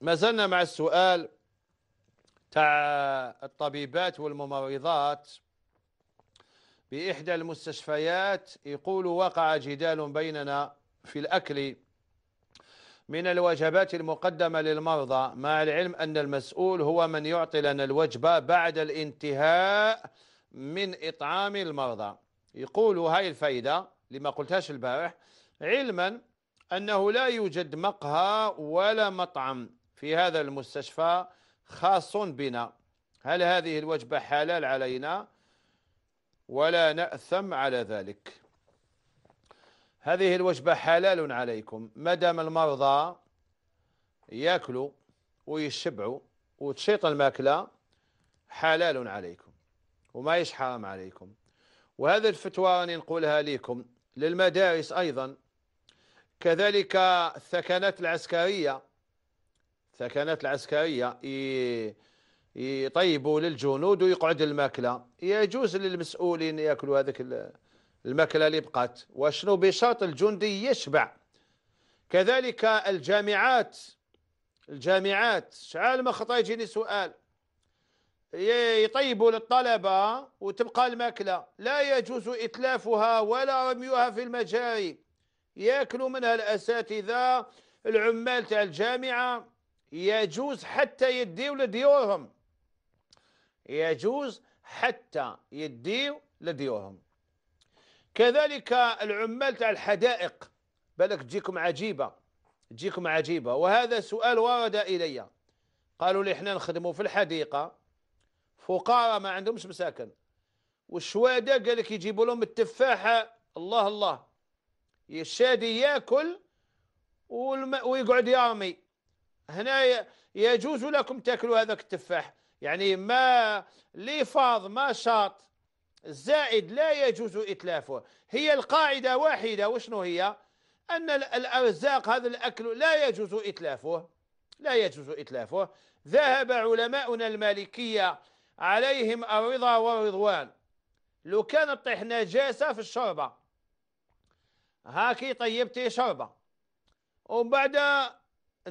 ما زلنا مع السؤال تاع الطبيبات والممرضات بإحدى المستشفيات يقول وقع جدال بيننا في الأكل من الوجبات المقدمة للمرضى مع العلم أن المسؤول هو من يعطي لنا الوجبة بعد الانتهاء من إطعام المرضى يقول هاي الفائدة لما قلتهاش البارح علما أنه لا يوجد مقهى ولا مطعم في هذا المستشفى خاص بنا هل هذه الوجبة حلال علينا ولا نأثم على ذلك هذه الوجبة حلال عليكم ما دام المرضى ياكلوا ويشبعوا وتشيط الماكلة حلال عليكم وما يش حرام عليكم وهذا الفتوى راني نقولها لكم للمدارس أيضا كذلك الثكنات العسكرية الثكنات العسكرية يطيبوا للجنود ويقعد الماكلة يجوز للمسؤولين يأكلوا هذيك الماكلة اللي بقات وشنو بشرط الجندي يشبع كذلك الجامعات الجامعات شعال ما خطا يجيني سؤال يطيبوا للطلبة وتبقى الماكلة لا يجوز إتلافها ولا رميها في المجاري ياكلوا منها الأساتذة العمال تاع الجامعة يجوز حتى يديو لديورهم يجوز حتى يديو لديورهم كذلك العمال تاع الحدائق بالك تجيكم عجيبه تجيكم عجيبه وهذا سؤال ورد الي قالوا لي احنا نخدموا في الحديقه فقراء ما عندهمش مساكن والشواده قال لك يجيبوا لهم التفاحه الله الله الشادي ياكل والم... ويقعد يرمي هنا يجوز لكم تاكلوا هذاك التفاح يعني ما لي فاض ما شاط الزائد لا يجوز إتلافه هي القاعدة واحدة وشنو هي أن الأرزاق هذا الأكل لا يجوز إتلافه لا يجوز إتلافه ذهب علماؤنا المالكية عليهم الرضا والرضوان لو كان طيح نجاسة في الشربة هاكي طيبتي شربة ومن بعد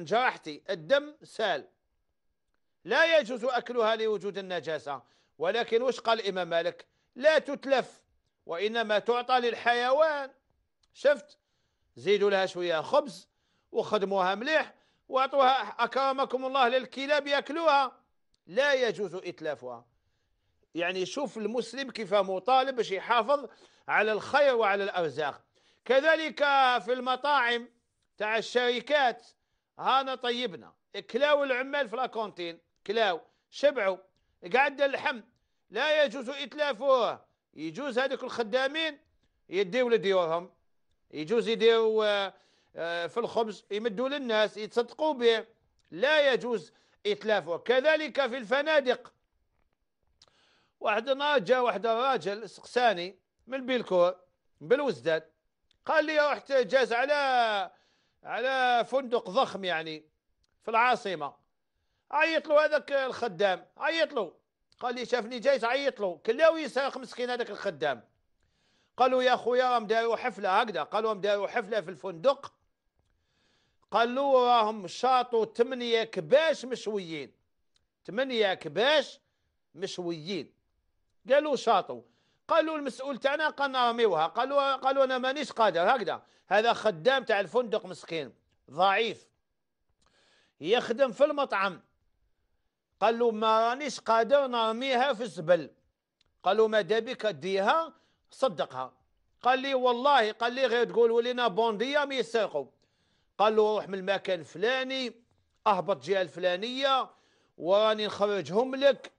جرحتي الدم سال لا يجوز أكلها لوجود النجاسة ولكن وش قال الإمام مالك لا تتلف وإنما تعطى للحيوان شفت زيدوا لها شوية خبز وخدموها مليح واعطوها أكرمكم الله للكلاب يأكلوها لا يجوز إتلافها يعني شوف المسلم كيف مطالب باش يحافظ على الخير وعلى الأرزاق كذلك في المطاعم تاع الشركات هانا طيبنا كلاو العمال في لاكونتين كلاو شبعوا قعد اللحم لا يجوز اتلافه يجوز هذوك الخدامين يديو لديورهم يجوز يديو آه، آه، في الخبز يمدوا للناس يتصدقوا به لا يجوز اتلافه كذلك في الفنادق واحد النهار جا واحد الراجل سقساني من بيلكور بالوزداد قال لي رحت جاز على على فندق ضخم يعني في العاصمة عيط له هذاك الخدام عيط له قال لي شافني جاي عيط له كلا ويساق مسكين هذاك الخدام قالوا يا خويا راهم داروا حفلة هكذا قالوا راهم داروا حفلة في الفندق قالوا راهم شاطوا ثمانية كباش مشويين ثمانية كباش مشويين قالوا شاطوا قالوا المسؤول تاعنا قناميوها قالوا قالوا انا مانيش قادر هكذا هذا خدام تاع الفندق مسكين ضعيف يخدم في المطعم قالوا ما رانيش قادر نرميها في الزبل قالوا ما بك ديها صدقها قال لي والله قال لي غير تقولوا لنا بونديه ما يسرقوا قال له روح من المكان الفلاني اهبط جهه الفلانيه وراني نخرجهم لك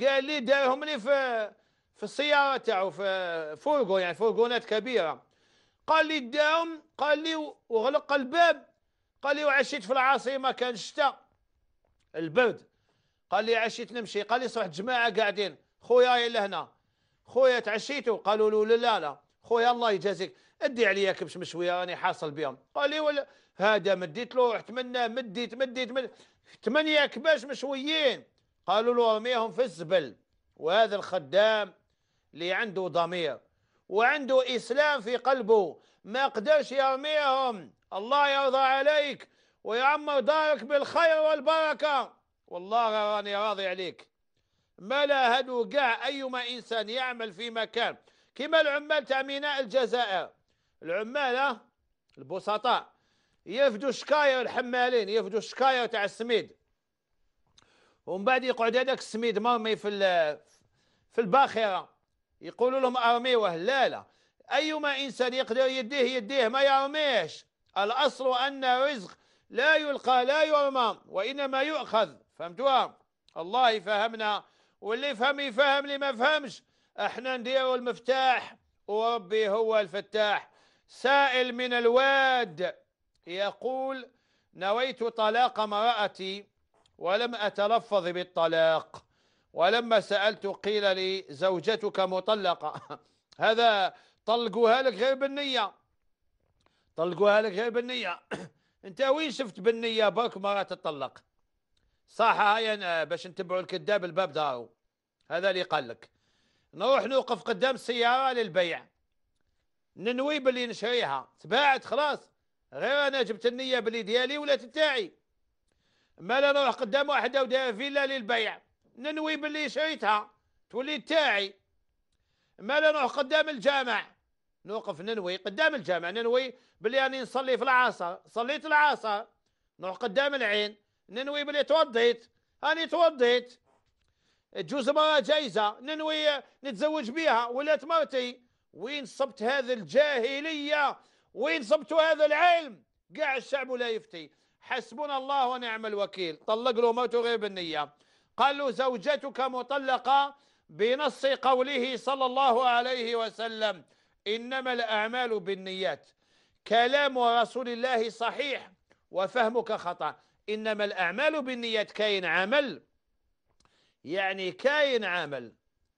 قال لي دارهم لي في في السيارة تاعو في فورغون يعني فورغونات كبيرة قال لي داهم قال لي وغلق الباب قال لي وعشيت في العاصمة كان شتاء البرد قال لي عشيت نمشي قال لي صحت جماعة قاعدين خويا لهنا خويا تعشيتوا قالوا له لا لا خويا الله يجازيك ادي عليا كبش مشويه راني حاصل بهم قال لي ولا هذا مديت له رحت منه مديت مديت مد... ثمانيه كباش مشويين قالوا له ارميهم في الزبل وهذا الخدام اللي عنده ضمير وعنده إسلام في قلبه ما قدرش يرميهم الله يرضى عليك ويعمر دارك بالخير والبركة والله راني راضي عليك لا هادو كاع أيما إنسان يعمل في مكان كما العمال تاع ميناء الجزائر العمال البسطاء يفدوا شكاير الحمالين يفدوا شكاير تاع السميد ومن بعد يقعد هذاك السميد مرمي في في الباخره يقولوا لهم ارميوه لا لا ايما انسان يقدر يديه يديه ما يرميش الاصل ان الرزق لا يلقى لا يرمى وانما يؤخذ فهمتوها الله يفهمنا واللي يفهم يفهم اللي ما فهمش احنا نديروا المفتاح وربي هو الفتاح سائل من الواد يقول نويت طلاق امرأتي ولم أتلفظ بالطلاق ولما سألت قيل لي زوجتك مطلقة هذا طلقوها لك غير بالنية طلقوها لك غير بالنية انت وين شفت بالنية برك مرة تطلق صح هاي باش نتبعوا الكذاب الباب دارو هذا اللي قال لك نروح نوقف قدام السيارة للبيع ننوي باللي نشريها تباعت خلاص غير انا جبت النية باللي ديالي ولا تتاعي ما لا نروح قدام واحدة وداير فيلا للبيع ننوي باللي شريتها تولي تاعي ما لا نروح قدام الجامع نوقف ننوي قدام الجامع ننوي باللي راني يعني نصلي في العصر صليت العصر نروح قدام العين ننوي باللي توضيت راني توضيت تجوز مرة جايزة ننوي نتزوج بها ولات مرتي وين صبت هذا الجاهلية وين صبت هذا العلم كاع الشعب لا يفتي حسبنا الله ونعم الوكيل طلق له مرته غير بالنية قال له زوجتك مطلقة بنص قوله صلى الله عليه وسلم إنما الأعمال بالنيات كلام رسول الله صحيح وفهمك خطأ إنما الأعمال بالنيات كاين عمل يعني كاين عمل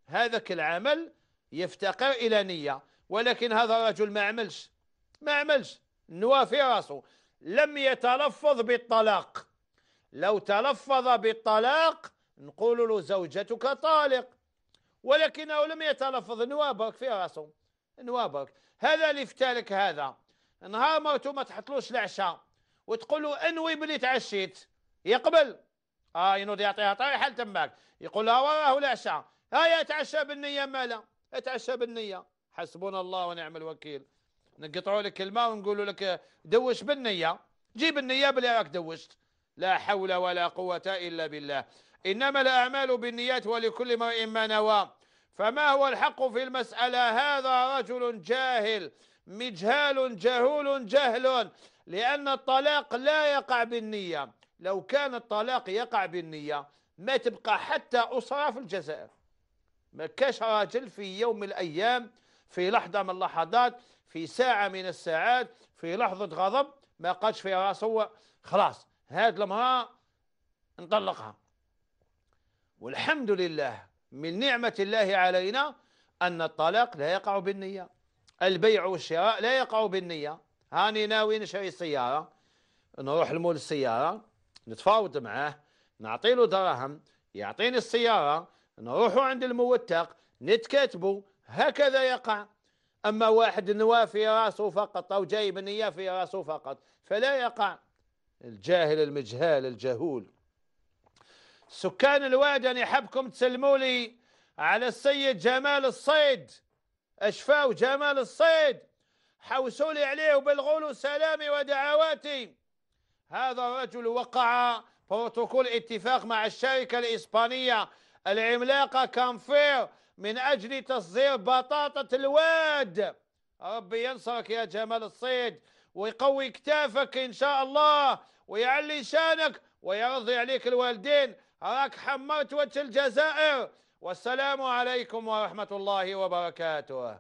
هذاك العمل يفتقر إلى نية ولكن هذا الرجل ما عملش ما عملش نوى في راسه لم يتلفظ بالطلاق لو تلفظ بالطلاق نقول له زوجتك طالق ولكنه لم يتلفظ نوابك في راسه نوابك هذا اللي فتالك هذا نهار مرته ما تحطلوش العشاء وتقول له انوي بلي تعشيت يقبل اه ينوض يعطيها طريحه لتماك يقول لها آه، وراه العشاء ها آه، يا اتعشى بالنيه مالا اتعشى بالنيه حسبنا الله ونعم الوكيل نقطعوا لك كلمه ونقولوا لك دوش بالنيه جيب النيه بلي راك دوشت لا حول ولا قوه الا بالله إنما الأعمال بالنيات ولكل امرئ ما نوى فما هو الحق في المسألة هذا رجل جاهل مجهال جهول جهل لأن الطلاق لا يقع بالنية لو كان الطلاق يقع بالنية ما تبقى حتى أسرة في الجزائر ما كاش راجل في يوم من الأيام في لحظة من اللحظات في ساعة من الساعات في لحظة غضب ما قادش في راسه خلاص هاد المرأة نطلقها والحمد لله من نعمة الله علينا أن الطلاق لا يقع بالنية البيع والشراء لا يقع بالنية هاني ناوي نشري سيارة نروح لمول السيارة نتفاوض معاه نعطي له دراهم يعطيني السيارة نروح عند الموثق نتكاتبوا هكذا يقع أما واحد نوى في راسه فقط أو جايب النية في راسه فقط فلا يقع الجاهل المجهال الجهول سكان انا يعني حبكم تسلموا لي على السيد جمال الصيد اشفاو جمال الصيد حوسوا لي عليه وبلغوا له سلامي ودعواتي هذا الرجل وقع بروتوكول اتفاق مع الشركة الإسبانية العملاقة كانفير من أجل تصدير بطاطا الواد ربي ينصرك يا جمال الصيد ويقوي كتافك إن شاء الله ويعلي شانك ويرضي عليك الوالدين هاك حمرت وجه الجزائر والسلام عليكم ورحمة الله وبركاته